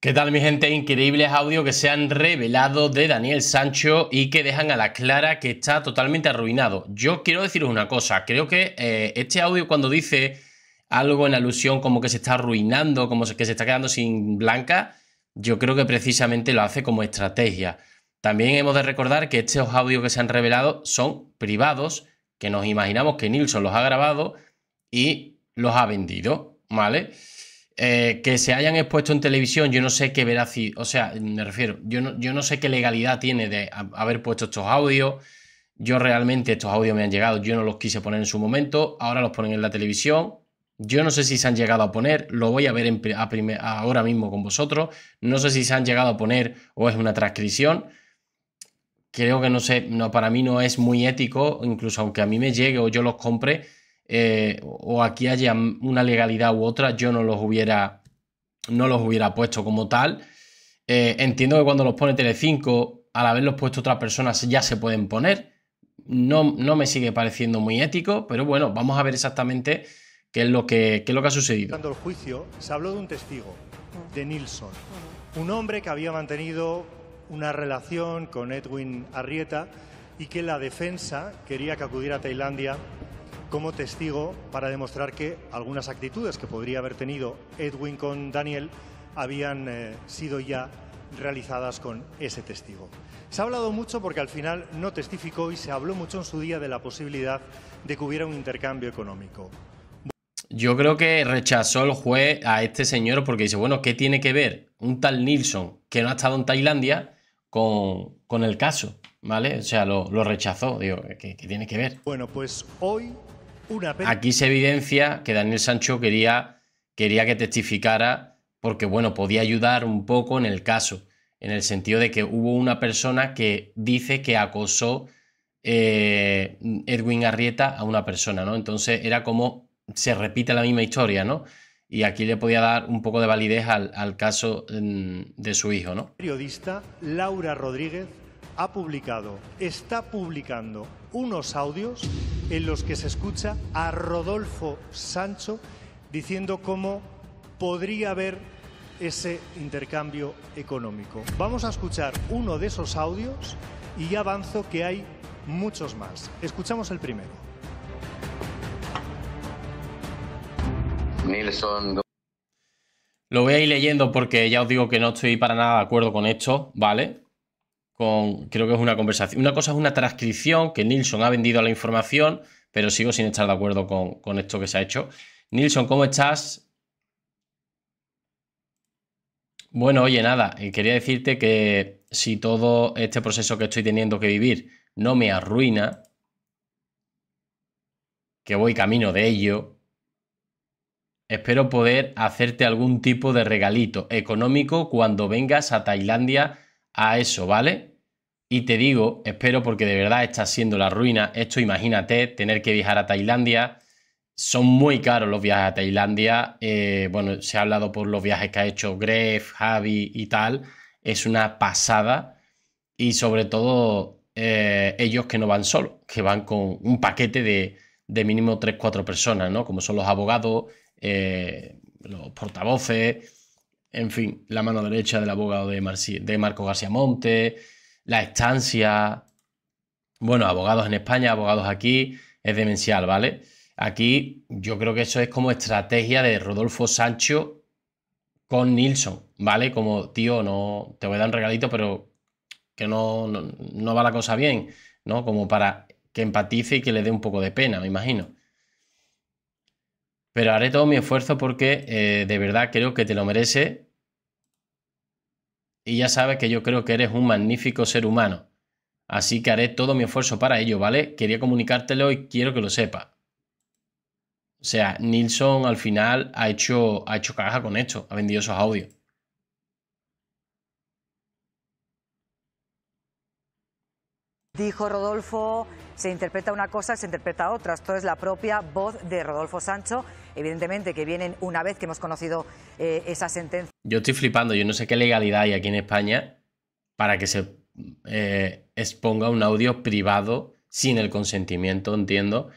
¿Qué tal mi gente? Increíbles audios que se han revelado de Daniel Sancho y que dejan a la clara que está totalmente arruinado. Yo quiero deciros una cosa, creo que eh, este audio cuando dice algo en alusión como que se está arruinando, como que se está quedando sin blanca, yo creo que precisamente lo hace como estrategia. También hemos de recordar que estos audios que se han revelado son privados, que nos imaginamos que Nilsson los ha grabado y los ha vendido, ¿vale? Eh, que se hayan expuesto en televisión, yo no sé qué veracidad, o sea, me refiero, yo no, yo no sé qué legalidad tiene de haber puesto estos audios. Yo realmente estos audios me han llegado, yo no los quise poner en su momento, ahora los ponen en la televisión. Yo no sé si se han llegado a poner, lo voy a ver ahora mismo con vosotros, no sé si se han llegado a poner o es una transcripción. Creo que no sé, no, para mí no es muy ético, incluso aunque a mí me llegue o yo los compre, eh, o aquí haya una legalidad u otra, yo no los hubiera, no los hubiera puesto como tal. Eh, entiendo que cuando los pone Telecinco, al haberlos puesto otras personas ya se pueden poner. No, no me sigue pareciendo muy ético, pero bueno, vamos a ver exactamente qué es lo que, lo que ha sucedido. Cuando el juicio se habló de un testigo, de Nilsson, un hombre que había mantenido una relación con Edwin Arrieta y que la defensa quería que acudiera a Tailandia como testigo para demostrar que algunas actitudes que podría haber tenido Edwin con Daniel habían eh, sido ya realizadas con ese testigo. Se ha hablado mucho porque al final no testificó y se habló mucho en su día de la posibilidad de que hubiera un intercambio económico. Yo creo que rechazó el juez a este señor porque dice, bueno, ¿qué tiene que ver un tal Nilsson que no ha estado en Tailandia con, el caso? ¿Vale? O sea, lo, rechazó. Digo, ¿qué tiene que ver? Bueno, pues hoy Aquí se evidencia que Daniel Sancho quería, quería que testificara porque, bueno, podía ayudar un poco en el caso, en el sentido de que hubo una persona que dice que acosó eh, Edwin Arrieta a una persona, ¿no? Entonces era como se repite la misma historia, ¿no? y aquí le podía dar un poco de validez al, al, caso mm, de su hijo, ¿no? Periodista Laura Rodríguez ha publicado, está publicando unos audios en los que se escucha a Rodolfo Sancho diciendo cómo podría haber ese intercambio económico. Vamos a escuchar uno de esos audios y ya avanzo que hay muchos más. Escuchamos el primero. Lo voy a ir leyendo porque ya os digo que no estoy para nada de acuerdo con esto, ¿vale? con, creo que es una conversación. Una cosa es una transcripción que Nilsson ha vendido a la información, pero sigo sin estar de acuerdo con, con esto que se ha hecho. Nilsson, ¿cómo estás? Bueno, oye, nada, eh, quería decirte que si todo este proceso que estoy teniendo que vivir no me arruina, que voy camino de ello, espero poder hacerte algún tipo de regalito económico cuando vengas a Tailandia a eso, ¿vale? Y te digo, espero porque de verdad está siendo la ruina esto, imagínate tener que viajar a Tailandia. Son muy caros los viajes a Tailandia. Eh, bueno, se ha hablado por los viajes que ha hecho Gref, Javi y tal. Es una pasada. Y sobre todo eh, ellos que no van solos, que van con un paquete de, de mínimo 3-4 personas, ¿no? Como son los abogados, eh, los portavoces, en fin, la mano derecha del abogado de, de Marco García Monte, la estancia, bueno, abogados en España, abogados aquí, es demencial, ¿vale? Aquí yo creo que eso es como estrategia de Rodolfo Sancho con Nilsson, ¿vale? Como, tío, no, te voy a dar un regalito, pero que no, no va la cosa bien, ¿no? Como para que empatice y que le dé un poco de pena, me imagino. Pero haré todo mi esfuerzo porque eh, de verdad creo que te lo merece. Y ya sabes que yo creo que eres un magnífico ser humano. Así que haré todo mi esfuerzo para ello, ¿vale? Quería comunicártelo y quiero que lo sepa. O sea, Nilsson al final ha hecho, ha hecho caja con esto, ha vendido esos audios. Dijo Rodolfo se interpreta una cosa, se interpreta otra. Esto es la propia voz de Rodolfo Sancho, evidentemente que vienen una vez que hemos conocido eh, esa sentencia. Yo estoy flipando, yo no sé qué legalidad hay aquí en España para que se eh, exponga un audio privado sin el consentimiento, entiendo,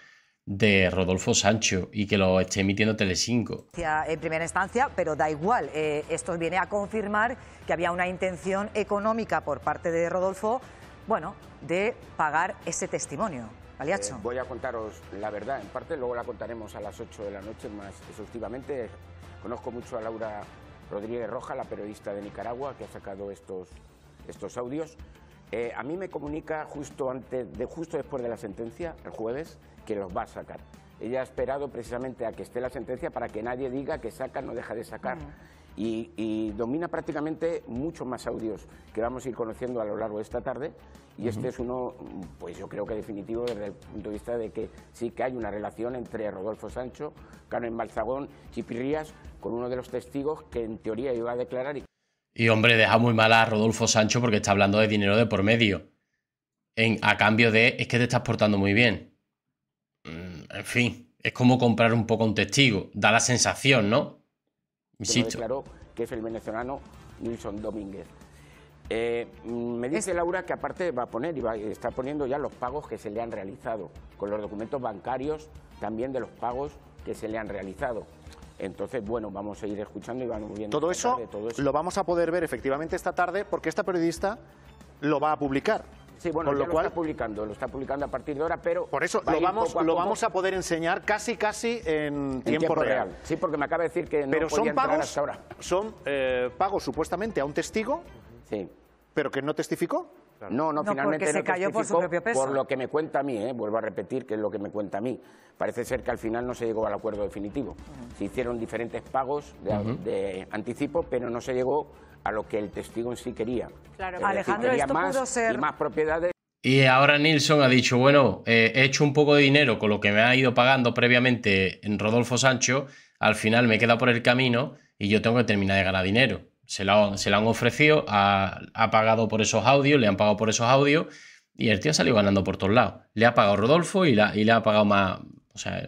de Rodolfo Sancho y que lo esté emitiendo Telecinco. En primera instancia, pero da igual. Eh, esto viene a confirmar que había una intención económica por parte de Rodolfo bueno, de pagar ese testimonio. Eh, voy a contaros la verdad, en parte, luego la contaremos a las 8 de la noche más exhaustivamente. Conozco mucho a Laura Rodríguez Roja, la periodista de Nicaragua, que ha sacado estos, estos audios. Eh, a mí me comunica justo, antes de, justo después de la sentencia, el jueves, que los va a sacar. Ella ha esperado precisamente a que esté la sentencia para que nadie diga que saca, no deja de sacar. Mm y, domina prácticamente muchos más audios que vamos a ir conociendo a lo largo de esta tarde. Y este es uno, pues yo creo que definitivo desde el punto de vista de que sí que hay una relación entre Rodolfo Sancho, Carmen Balzagón, Chipirrías, con uno de los testigos que en teoría iba a declarar. Y, hombre, deja muy mal a Rodolfo Sancho porque está hablando de dinero de por medio. a cambio de, es que te estás portando muy bien. Mm, en fin, es como comprar un poco un testigo. Da la sensación, ¿no? Y declaró, que es el venezolano Nilson Domínguez. Eh, mm, me dice Laura que aparte va a poner y va, está poniendo ya los pagos que se le han realizado, con los documentos bancarios también de los pagos que se le han realizado. Entonces, bueno, vamos a ir escuchando y vamos viendo. todo eso lo vamos a poder ver efectivamente esta tarde porque esta periodista lo va a publicar. Sí, bueno, lo, cual, está publicando, lo está publicando a partir de ahora, pero... Por eso lo, vamos, a poder enseñar casi, casi en, tiempo, real. Sí, porque me acaba de decir que no pero son pagos, hasta ahora. Son eh, pagos supuestamente a un testigo, sí. pero que no testificó. No, no, finalmente se no cayó por su propio peso. Por lo que me cuenta a mí, eh, vuelvo a repetir que es lo que me cuenta a mí. Parece ser que al final no se llegó al acuerdo definitivo. Se hicieron diferentes pagos de anticipo, pero no se llegó a lo que el testigo en sí quería. Claro, Alejandro, esto pudo ser... y más propiedades. Y ahora Nilsson ha dicho, bueno, eh, he hecho un poco de dinero con lo que me ha ido pagando previamente en Rodolfo Sancho, al final me queda por el camino y yo tengo que terminar de ganar dinero. Se la, han ofrecido, ha, pagado por esos audios, le han pagado por esos audios y el tío ha salido ganando por todos lados. Le ha pagado Rodolfo y, y le ha pagado más, o sea,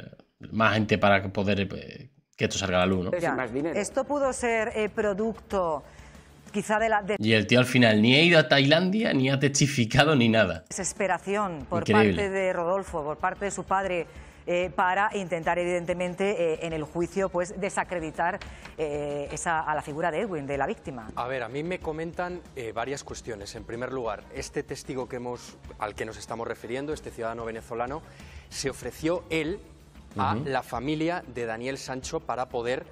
más gente para poder eh, que esto salga a la luz. esto pudo ser eh, producto y el tío al final ni ha ido a Tailandia, ni ha testificado, ni nada. Desesperación por parte de Rodolfo, por parte de su padre. Eh, para intentar, evidentemente, eh, en el juicio, pues desacreditar eh, a la figura de Edwin, de la víctima. A ver, a mí me comentan varias cuestiones. En primer lugar, este testigo que hemos, al que nos estamos refiriendo, este ciudadano venezolano, se ofreció él a la familia de Daniel Sancho para poder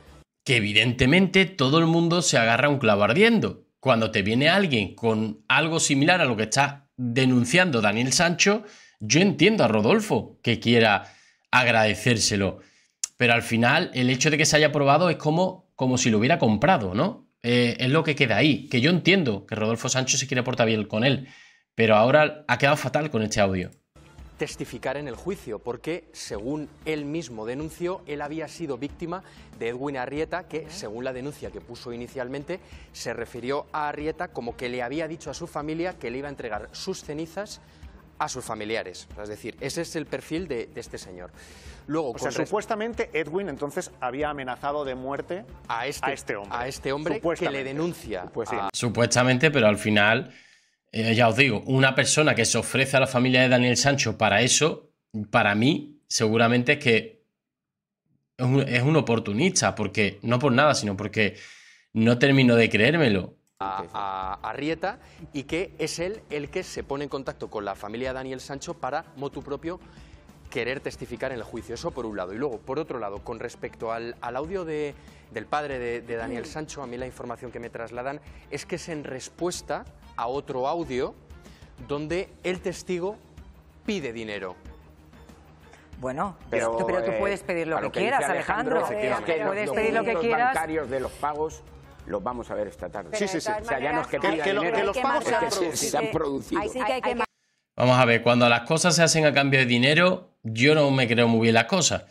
evidentemente todo el mundo se agarra un clavo ardiendo. Cuando te viene alguien con algo similar a lo que está denunciando Daniel Sancho, yo entiendo a Rodolfo que quiera agradecérselo. Pero al final, el hecho de que se haya probado es como, como si lo hubiera comprado, ¿no? Eh, es lo que queda ahí. Que yo entiendo que Rodolfo Sancho se quiere portar bien con él. Pero ahora ha quedado fatal con este audio testificar en el juicio, porque, según él mismo denunció, él había sido víctima de Edwin Arrieta, que, según la denuncia que puso inicialmente, se refirió a Arrieta como que le había dicho a su familia que le iba a entregar sus cenizas a sus familiares. Es decir, ese es el perfil de, este señor. Luego, supuestamente Edwin entonces había amenazado de muerte a este, este hombre. A este hombre que le denuncia. Supuestamente, pero al final eh, ya os digo, una persona que se ofrece a la familia de Daniel Sancho para eso, para mí, seguramente es que es un, oportunista, porque no por nada, sino porque no termino de creérmelo. A, Rieta y que es él el que se pone en contacto con la familia de Daniel Sancho para motu propio querer testificar en el juicio. Eso por un lado. Y luego, por otro lado, con respecto al, audio de, del padre de, de Daniel Sancho, a mí la información que me trasladan es que es en respuesta a otro audio donde el testigo pide dinero. Bueno, pero, tú eh, puedes pedir lo, que, quieras, Alejandro. Eh, puedes pedir lo que quieras. bancarios de los pagos los vamos a ver esta tarde. sí, sí, sí. ya que, los pagos se, han producido. Vamos a ver, cuando las cosas se hacen a cambio de dinero, yo no me creo muy bien las cosas.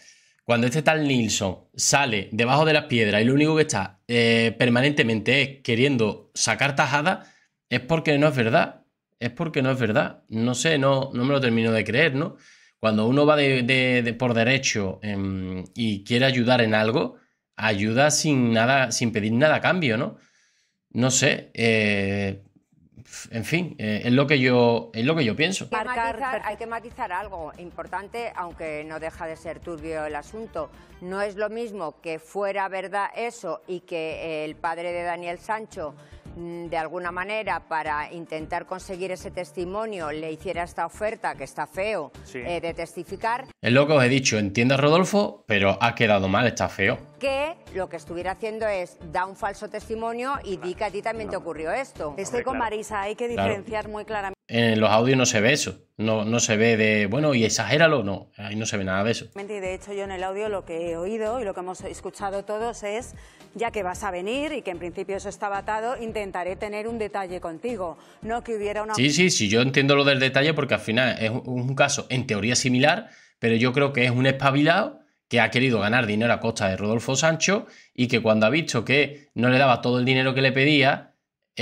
Cuando este tal Nilsson sale debajo de las piedras y lo único que está eh, permanentemente es queriendo sacar tajada, es porque no es verdad. Es porque no es verdad. No sé, no, no me lo termino de creer, ¿no? Cuando uno va de, por derecho em, y quiere ayudar en algo, ayuda sin nada, sin pedir nada a cambio, ¿no? No sé. Eh, en fin, eh, es lo que yo es lo que yo pienso. hay que matizar algo importante, aunque no deja de ser turbio el asunto. No es lo mismo que fuera verdad eso y que el padre de Daniel Sancho Mm, de alguna manera para intentar conseguir ese testimonio le hiciera esta oferta, que está feo, eh, de testificar. Es lo que os he dicho, entiendo Rodolfo, pero ha quedado mal, está feo. Que lo que estuviera haciendo es da un falso testimonio y claro. que a ti también te ocurrió esto. Estoy con Marisa, hay que diferenciar muy claramente en los audios no se ve eso. No, no se ve de, bueno, y exagéralo, no. Ahí no se ve nada de eso. de hecho yo en el audio lo que he oído y lo que hemos escuchado todos es, ya que vas a venir y que en principio eso estaba atado, intentaré tener un detalle contigo. No que hubiera una... Sí, sí, sí, yo entiendo lo del detalle porque al final es un caso en teoría similar, pero yo creo que es un espabilado que ha querido ganar dinero a costa de Rodolfo Sancho y que cuando ha visto que no le daba todo el dinero que le pedía,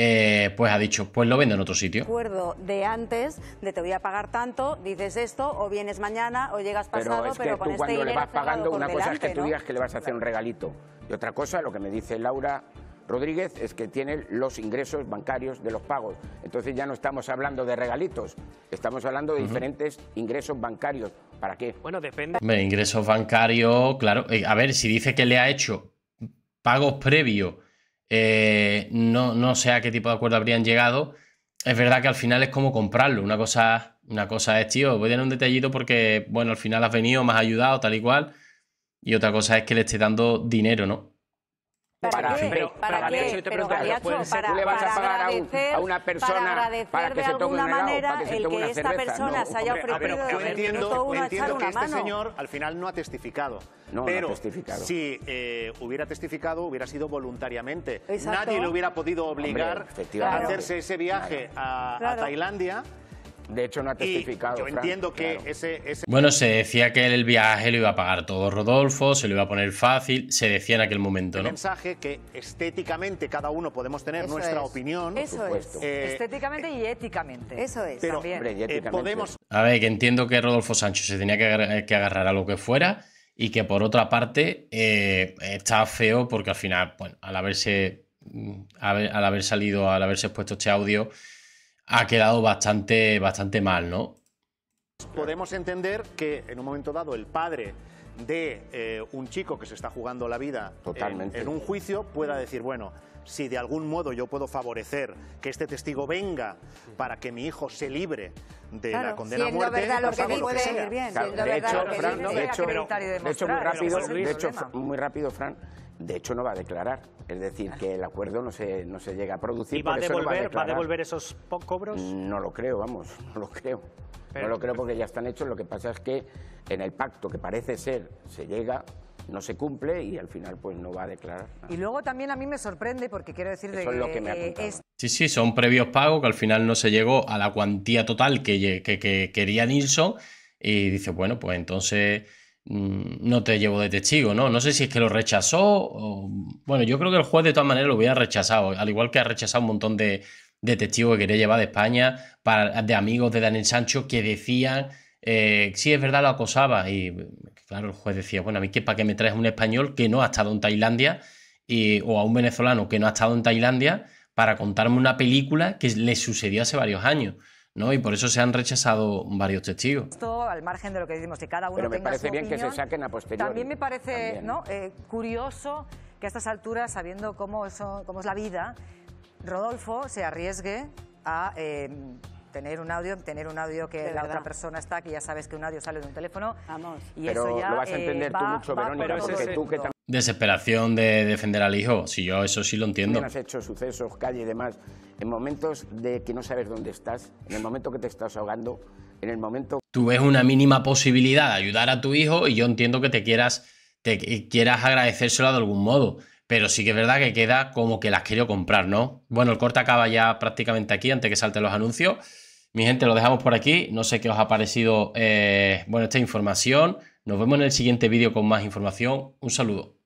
eh, pues ha dicho, pues lo vendo en otro sitio. Acuerdo de antes, de te voy a pagar tanto, dices esto, o vienes mañana, o llegas pasado, pero, con este cuando le vas pagando, una cosa es que tú digas que le vas a hacer un regalito, y otra cosa, lo que me dice Laura Rodríguez es que tiene los ingresos bancarios de los pagos. Entonces ya no estamos hablando de regalitos, estamos hablando de diferentes ingresos bancarios. ¿Para qué? Bueno, depende. ingresos bancarios, claro. Eh, a ver, si dice que le ha hecho pagos previos eh, no, no sé a qué tipo de acuerdo habrían llegado. Es verdad que al final es como comprarlo. Una cosa, una cosa es, tío, voy a dar un detallito porque, bueno, al final has venido, me has ayudado, tal y cual. Y otra cosa es que le esté dando dinero, ¿no? ¿Para, qué? ¿Para, le vas a pagar a, una persona para, manera el que esta persona se haya ofrecido pero, yo entiendo, que este señor al final no ha testificado. No, pero si eh, hubiera testificado, hubiera sido voluntariamente. Nadie le hubiera podido obligar a hacerse ese viaje a, Tailandia de hecho, no ha testificado. yo entiendo que ese, Bueno, se decía que el viaje lo iba a pagar todo Rodolfo, se lo iba a poner fácil, se decía en aquel momento, ¿no? mensaje que estéticamente cada uno podemos tener nuestra opinión. Eso es. Eh, estéticamente y eh, éticamente. Eso es. también. Eh, podemos... A ver, que entiendo que Rodolfo Sánchez se tenía que agarrar, a lo que fuera y que por otra parte está feo porque al final, bueno, al haberse, mm, al haber salido, al haberse puesto este audio, ha quedado bastante, bastante mal, ¿no? Podemos entender que en un momento dado el padre de eh, un chico que se está jugando la vida en, un juicio pueda decir, bueno, si de algún modo yo puedo favorecer que este testigo venga para que mi hijo se libre de la condena a muerte, de hecho, de, hecho, muy rápido, de hecho, muy rápido, Fran, de hecho no va a declarar. Es decir, que el acuerdo no se, no se llega a producir. ¿Y va, a devolver, va, a esos cobros? No lo creo, vamos, no lo creo. no lo creo porque ya están hechos. Lo que pasa es que en el pacto, que parece ser, se llega no se cumple y al final pues no va a declarar. Y luego también a mí me sorprende porque quiero decir lo que me eh, Sí, sí, son previos pagos que al final no se llegó a la cuantía total que, que, quería Nilsson y dice, bueno, pues entonces mm, no te llevo de testigo, ¿no? No sé si es que lo rechazó o... Bueno, yo creo que el juez de todas maneras lo hubiera rechazado, al igual que ha rechazado un montón de, de testigos que quería llevar de España, de amigos de Daniel Sancho que decían eh, sí es verdad, lo acosaba. Y claro, el juez decía, bueno, a mí qué para que me traes un español que no ha estado en Tailandia o a un venezolano que no ha estado en Tailandia para contarme una película que le sucedió hace varios años. ¿no? Y por eso se han rechazado varios testigos. Esto al margen de lo que decimos, que cada uno Pero me parece bien que se saquen a posteriori. También me parece eh, curioso que a estas alturas, sabiendo cómo, es la vida, Rodolfo se arriesgue a... Eh, tener un audio, tener un audio que la otra persona está, que ya sabes que un audio sale de un teléfono. Vamos. pero lo vas a entender tú eh, mucho, Verónica, porque tú que Desesperación de defender al hijo, si yo eso sí lo entiendo. Has hecho sucesos, calle y demás, en momentos de que no sabes dónde estás, en el momento que te estás ahogando, en el momento... Tú ves una mínima posibilidad de ayudar a tu hijo y yo entiendo que te quieras, te quieras agradecérselo de algún modo, pero sí que es verdad que queda como que las quiero comprar, ¿no? Bueno, el corte acaba ya prácticamente aquí antes que salten los anuncios. Mi gente, lo dejamos por aquí. No sé qué os ha parecido eh, bueno, esta información. Nos vemos en el siguiente vídeo con más información. Un saludo.